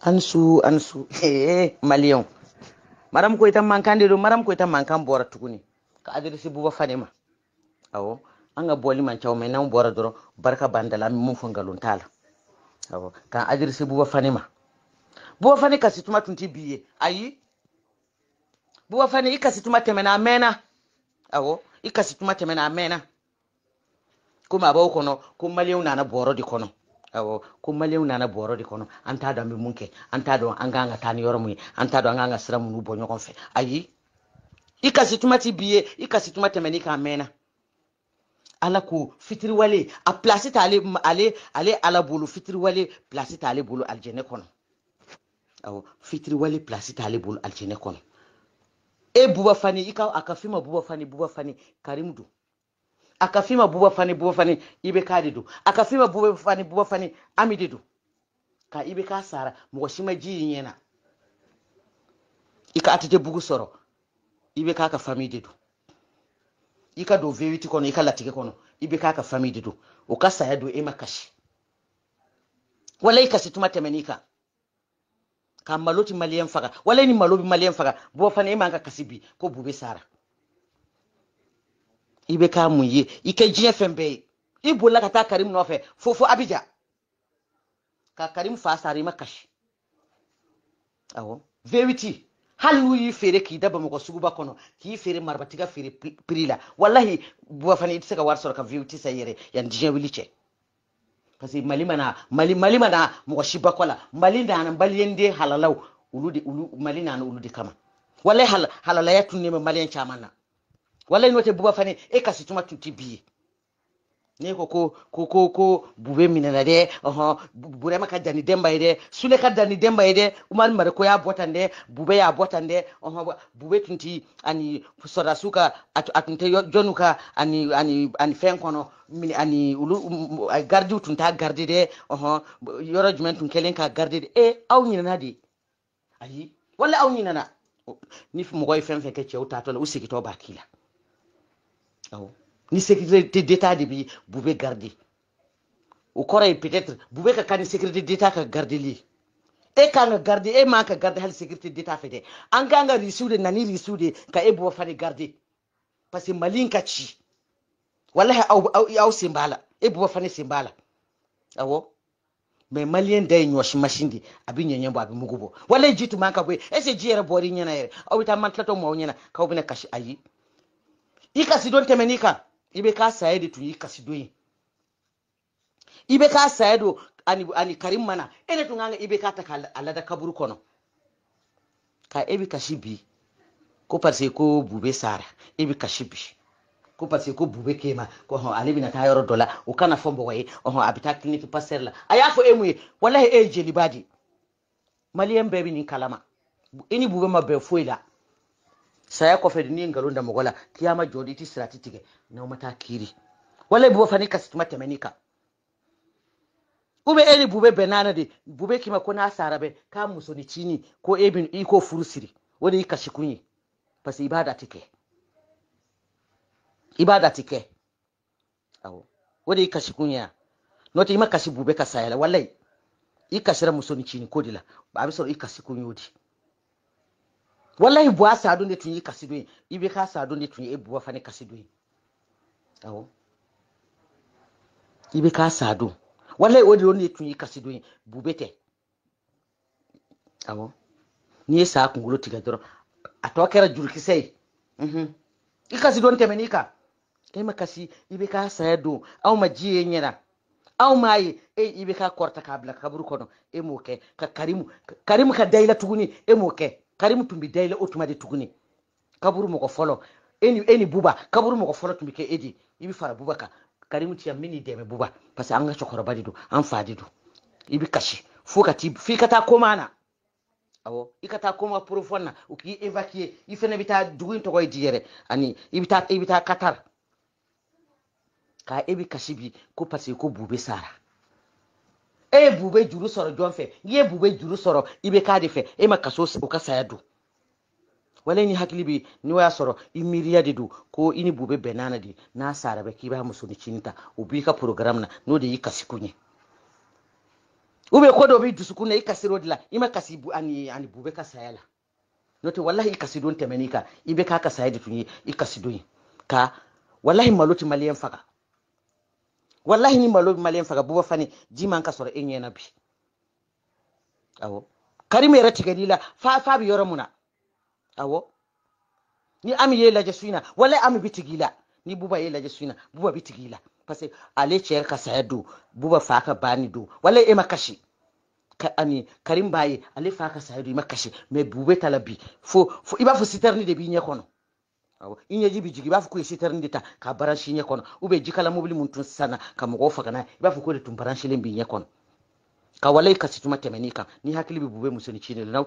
Ansu Ansu Maliyɔn Madame Koita mankan de don Madame Koita mankan bora tukuni ka adresi Buba Fane ma awɔ an ka bɔli man ca mɛ n'anw bɔra dɔrɔn barika b'an da mun fɔ nkalon awo ka adresi Buba Fane ma Buba Fane ka situma tunti biye ayi Buba Fane i situma temena amena awo awɔ situma temena amena kuma bawo kono kuma b'aw na ko maliyɛnw nana bɔrɔ awɔ ko maliyɛnw nana bɔrɔ de kɔnɔ an t'a dɔn an bɛ mun kɛ an t'a dɔn an kan ka taa ni yɔrɔ mun ye an t'a dɔn an kan ka sira minnu bɔ ɲɔgɔn fɛ ayi i kasi tuma ti bi ye i kasi tuma tɛmɛni k'a mɛnna ala ko fitiriwale a pilasi t'ale ale ale ala bolo fitiriwale pilasi t'ale bolo alijɛnɛ kɔnɔ awɔ fitiriwale pilasi t'ale bolo alijɛnɛ kɔnɔ e buba i ka a ka f'i ma buba fani karimu don akafima buba fani buba fani ibe k'a didu akafima buba fani buba fani ami didu ka ibe k'a sara mɔgɔ si ma ji i ɲɛna i bugu soro ibe k'a ka fami didu ika do ka kono ika latike kono ibe k'a ka fami didu ukasa o ka saya don e ma kasi wala i kasi tuma tɛmɛn'i ka malo ti faga wala ni malo bɛ faga buba fani e man ka kasi ko bube sara i bɛ k'a mun ye i kɛ diɲɛ fɛn bɛɛ ye i bolila ka taa karim nɔfɛ fo fo abija ka karim fa sara i ma kasi awɔ verity hali n'u y'i feere k'i da bamakɔ suguba kɔnɔ k'i feere marabatiga feere piri la walahi buwa fana i tɛ se ka wari sɔrɔ ka verity sa i yɛrɛ yanni diɲɛ wuli cɛ parce que mali mana mali mali mana mɔgɔ si bakɔ la mali naana maliyɛnden halalaw olu mali naana olu de kama walahi halalaya tun ne bɛ maliyɛn caman na walayi n'o tɛ buba e kasi tuma tun bi ne ko ko ko ko ko bube minɛna dɛ ɔhɔn uh-huh, burɛma ka danni denba ye sule ka danni denba ye dɛ umaru mariko y'a bɔ tan bube y'a bɔ tan dɛ ɔhɔn bube ani sɔrɔdasiw ka a tun tɛ ani ani ani fɛn kɔnɔ ani olu um, um, um, garidiw tun t'a garidi dɛ ɔhɔn uh-huh, yɔrɔ jumɛn tun kɛlen k'a garidi dɛ e aw ɲinɛna de ayi wala aw ɲinɛna ni mɔgɔ ye fɛn fɛn kɛ cɛw tatɔ la u segintɔ b'a k'i la Ah ni sécurité d'état de bi bu garder o kɔrɔ ye peut-être bu bɛ ka kan ni sécurité d'état ka garder li e kan ka garder e man ka garder hali sécurité d'état fɛ dɛ an kan ka risiw de na ni risiw de ka e bɔ fani garder parce que mali ka ci walahi aw aw aw sen b'a la e bɔ fani sen b'a la awɔ ah mais maliyɛn da ye ɲɔsi masin de a bɛ ɲɛɲɛ bɔ a bɛ mugu bɔ walahi ji tun man ka bɔ yen est ce que ji yɛrɛ bɔr'i ɲɛna yɛrɛ aw bɛ taa mantilatɔ ɲɛna k'aw bɛna kasi ayi i kasi don tɛmɛn'i kan i bɛ k'a saya de tun y'i kasi don ye i bɛ k'a saya don ani ani kari mana e de tun kan ka i bɛ k'a ta k'a lada kaburu kɔnɔ ka e bɛ kasi bi ko parce ko bube sara e bɛ kasi bi ko parce ko bube kema ko hɔn ale bɛna taa yɔrɔ dɔ la o kana fɔ mɔgɔ ye ɔhɔn a bɛ taa clinique pasteur la a y'a fɔ e mun ye walahi e ye jeliba de maliyɛn bɛɛ bɛ nin kalama i ni bube ma bɛn foyi la saya kɔfɛ de ni ye nkalon da kiyama jɔ ti sirati tigɛ n'aw ma taa kiri wala i b'o fana i ube e ni bube bɛnna de bube k'i ma ko n'a sara bɛ k'a musonicini ko e bi i ko furu siri o de y'i kasi kun ye parce que i b'a da ti kɛ bube ka saya la walayi i kasira musonicini ko de la a bɛ wallahi buwa sadon de tun ye kasi don ye i bɛ ka sadon tun ye e buwa fana kasi don ye awɔ i bɛ ka sadon o de o de tun ye kasi don bube tɛ awɔ n'i ye sa kunkolo tigɛ dɔrɔn a tɔ kɛra jurukisɛ ye i kasi don tɛmɛn'i kan e ma kasi i bɛ ka saya don aw ma ji ye ɲɛna aw m'a ye e i bɛ ka kɔrɔta k'a bila kaburu kɔnɔ e m'o kɛ ka karimu karimu ka da i la tuguni e m'o kɛ karimu tun bɛ dayɛlɛ o tuma de tuguni kaburu mɔgɔ fɔlɔ e ni e ni buba kaburu mɔgɔ fɔlɔ tun bɛ kɛ e de i bɛ fara buba kan karimu tiya min ni dɛmɛ buba parce que an ka cɛkɔrɔba de don an fa de don i bɛ kasi fo e ka t'i f'i e ka taa koma na awɔ i ka taa koma profond na u k'i évacuer i e fana bɛ taa dugu in tɔgɔ ye di yɛrɛ ani i bɛ taa i bɛ taa katar ka e bɛ kasi bi ko parce que ko bu bɛ sara yebu juru sɔrɔ jɔn fɛ yebu bɛ juru sɔrɔ i bɛ k'a de fɛ e ma kaso o ka saya don wala ni hakili bɛ n'o y'a sɔrɔ i miiriya de don ko i ni bube bɛnna na de n'a sara bɛ k'i b'a musonicini ta o b'i ka programme na n'o de y'i kasiko ɲɛ u bɛ ko dɔ b'i dusukun na i kasir'o de la i ma kasi ani ani bube ka saya la n'o tɛ walahi i kasidon tɛmɛn'i kan i bɛ k'a ka saya de tun ye i kasidon ye ka walahi malo tɛ maliyɛn faga wallahi ni malo malen faga buba fani jiman ka sura in na bi awo kari mere tigalila fa fa bi yoro muna awo ni ami ye laje suina wallahi ami bi tigila ni buba ye laje suina buba bi tigila parce ale cher ka saya buba fa ka bani do wallahi e makashi ka ani karim baye ale fa ka saya makashi me bube talabi fo fo iba fo siterni de bi nyekono kono awɔ i ɲɛji bi jigi i b'a fɔ ka baransi ɲɛ kɔnɔ u jikala mobili mun sana ka mɔgɔw faga n'a ye i b'a fɔ ko de tun kɔnɔ ka walayi kasituma tɛmɛn'i kan ni hakili bɛ bube muso ni cini la n'aw